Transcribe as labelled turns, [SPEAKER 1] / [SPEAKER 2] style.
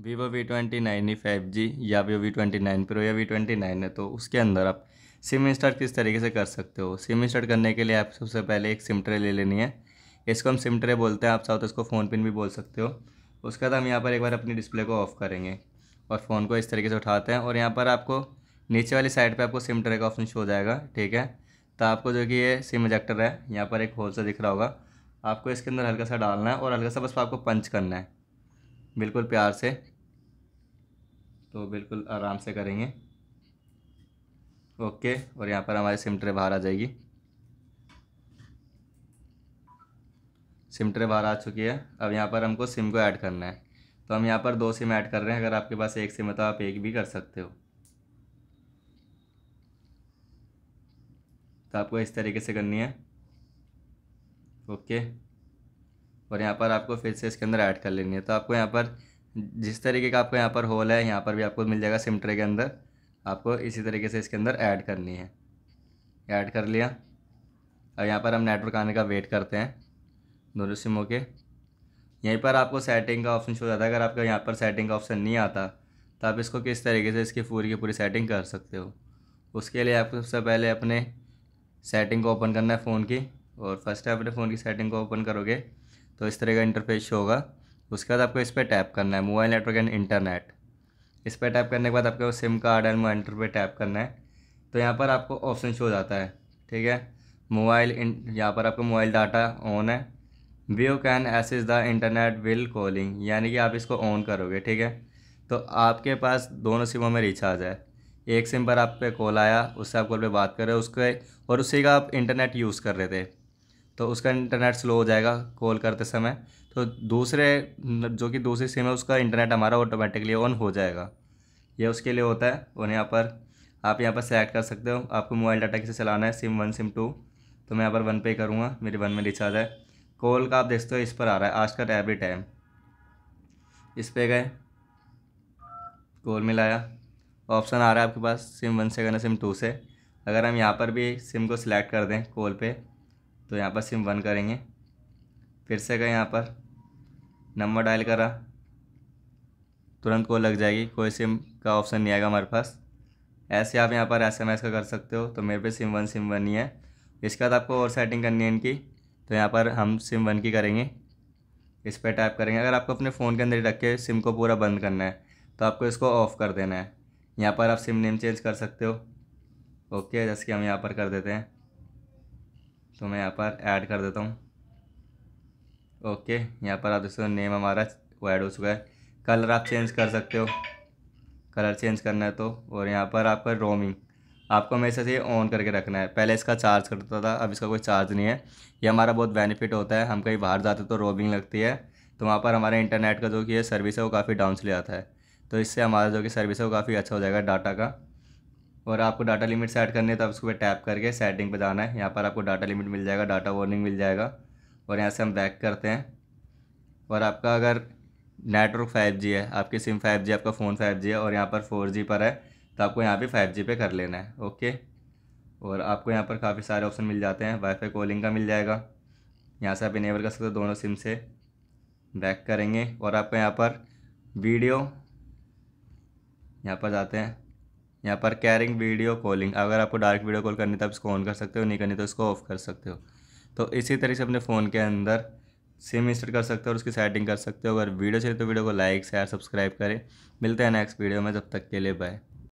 [SPEAKER 1] Vivo V twenty nine ही five G या Vivo V twenty nine pro या V twenty nine है तो उसके अंदर आप सिम इंस्टॉल किस तरीके से कर सकते हो सिम इंस्टॉल करने के लिए आप सबसे पहले एक सिम ट्रे ले लेनी है इसको हम सिम ट्रे बोलते हैं आप तो इसको फ़ोन पिन भी बोल सकते हो उसके बाद हम यहाँ पर एक बार अपनी डिस्प्ले को ऑफ़ करेंगे और फ़ोन को इस तरीके से उठाते हैं और यहाँ पर आपको नीचे वाली साइड पर आपको सिम ट्रे का ऑप्शन शो हो जाएगा ठीक है तो आपको जो कि ये सिम इजेक्टर है यहाँ पर एक होल सा दिख रहा होगा आपको इसके अंदर हल्का सा डालना है और हल्का सा बस आपको पंच करना है बिल्कुल प्यार से तो बिल्कुल आराम से करेंगे ओके और यहाँ पर हमारी सिम ट्रे बाहर आ जाएगी सिम ट्रे बाहर आ चुकी है अब यहाँ पर हमको सिम को ऐड करना है तो हम यहाँ पर दो सिम ऐड कर रहे हैं अगर आपके पास एक सिम है तो आप एक भी कर सकते हो तो आपको इस तरीके से करनी है ओके और यहाँ पर आपको फिर से इसके अंदर ऐड कर लेनी है तो आपको यहाँ पर जिस तरीके का आपको यहाँ पर होल है यहाँ पर भी आपको मिल जाएगा सिम ट्रे के अंदर आपको इसी तरीके से इसके अंदर ऐड करनी है ऐड कर लिया और यहाँ पर हम नेटवर्क आने का वेट करते हैं दोनों सिमों के यहीं पर आपको सेटिंग का ऑप्शन शो जाता है अगर आपका यहाँ पर सेटिंग का ऑप्शन नहीं आता तो आप इसको किस तरीके से इसकी पूरी की पूरी सेटिंग कर सकते हो उसके लिए आपको सबसे पहले अपने सेटिंग को ओपन करना है फ़ोन की और फर्स्ट अपने फ़ोन की सेटिंग को ओपन करोगे तो इस तरह का इंटरफेस शो होगा उसके बाद आपको इस पर टैप करना है मोबाइल नेटवर्क एंड इंटरनेट इस पर टैप करने के बाद आपको सिम कार्ड एंड मोनिटर पर टैप करना है तो यहाँ पर आपको ऑप्शन शो जाता है ठीक है मोबाइल इन यहाँ पर आपका मोबाइल डाटा ऑन है you can access the internet while calling यानी कि आप इसको ऑन करोगे ठीक है तो आपके पास दोनों सिमों में रिचार्ज है एक सिम पर आप पे कॉल आया उससे आप कॉल पे बात कर रहे हो उसके और उसी का आप इंटरनेट यूज़ कर रहे थे तो उसका इंटरनेट स्लो हो जाएगा कॉल करते समय तो दूसरे जो कि दूसरी सिम है उसका इंटरनेट हमारा ऑटोमेटिकली ऑन हो जाएगा ये उसके लिए होता है और यहाँ पर आप यहाँ पर सेलेक्ट कर सकते हो आपको मोबाइल डाटा किसे चलाना है सिम वन सिम टू तो मैं यहाँ पर वन पे करूँगा मेरे वन में रिचार्ज है कॉल का आप देखते हो इस पर आ रहा है आज का एवरी टाइम इस पर गए कॉल मिलाया ऑप्शन आ रहा है आपके पास सिम वन से करना सिम टू से अगर हम यहाँ पर भी सिम को सिलेक्ट कर दें कॉल पे तो यहाँ पर सिम वन करेंगे फिर से गए यहाँ पर नंबर डायल करा तुरंत कॉल लग जाएगी कोई सिम का ऑप्शन नहीं आएगा हमारे पास ऐसे आप यहाँ पर एस एम एस का कर सकते हो तो मेरे पे सिम वन सिम वन ही है इसके बाद आपको और सेटिंग करनी है इनकी तो यहाँ पर हम सिम वन की करेंगे इस पर टाइप करेंगे अगर आपको अपने फ़ोन के अंदर ही रख के सिम को पूरा बंद करना है तो आपको इसको ऑफ़ कर देना है यहाँ पर आप सिम नेम चेंज कर सकते हो ओके जैसे कि हम यहाँ पर कर देते हैं तो मैं यहाँ पर ऐड कर देता हूँ ओके यहाँ पर आप दोस्तों नेम हमारा वो ऐड हो चुका है कलर आप चेंज कर सकते हो कलर चेंज करना है तो और यहाँ पर आपका रोमिंग आपको हमेशा से ऑन करके रखना है पहले इसका चार्ज करता था अब इसका कोई चार्ज नहीं है ये हमारा बहुत बेनिफिट होता है हम कहीं बाहर जाते तो रोमिंग लगती है तो वहाँ पर हमारे इंटरनेट का जो कि सर्विस है वो काफ़ी डाउन चले जाता है तो इससे हमारा जो कि सर्विस है वो काफ़ी अच्छा हो जाएगा डाटा का और आपको डाटा लिमिट सेट करनी है तो आप उसको टैप करके सेटिंग पे जाना है यहाँ पर आपको डाटा लिमिट मिल जाएगा डाटा वार्निंग मिल जाएगा और यहाँ से हम बैक करते हैं और आपका अगर नेटवर्क फाइव जी है आपकी सिम फाइव जी आपका फ़ोन फाइव जी है और यहाँ पर फोर जी पर है तो आपको यहाँ पर फाइव जी पे कर लेना है ओके और आपको यहाँ पर काफ़ी सारे ऑप्शन मिल जाते हैं वाईफाई कॉलिंग का मिल जाएगा यहाँ से आप इनेबल कर सकते हो दोनों सिम से बैक करेंगे और आपको यहाँ पर वीडियो यहाँ पर जाते हैं यहाँ पर कैरिंग वीडियो कॉलिंग अगर आपको डायरेक्ट वीडियो कॉल करनी तो आप इसको ऑन कर सकते हो नहीं करनी तो इसको ऑफ कर सकते हो तो इसी तरह से अपने फ़ोन के अंदर सिम इंस्टॉल कर सकते हो और उसकी सेटिंग कर सकते हो अगर वीडियो चाहिए तो वीडियो को लाइक शेयर सब्सक्राइब करें मिलते हैं नेक्स्ट वीडियो में जब तक के लिए बाय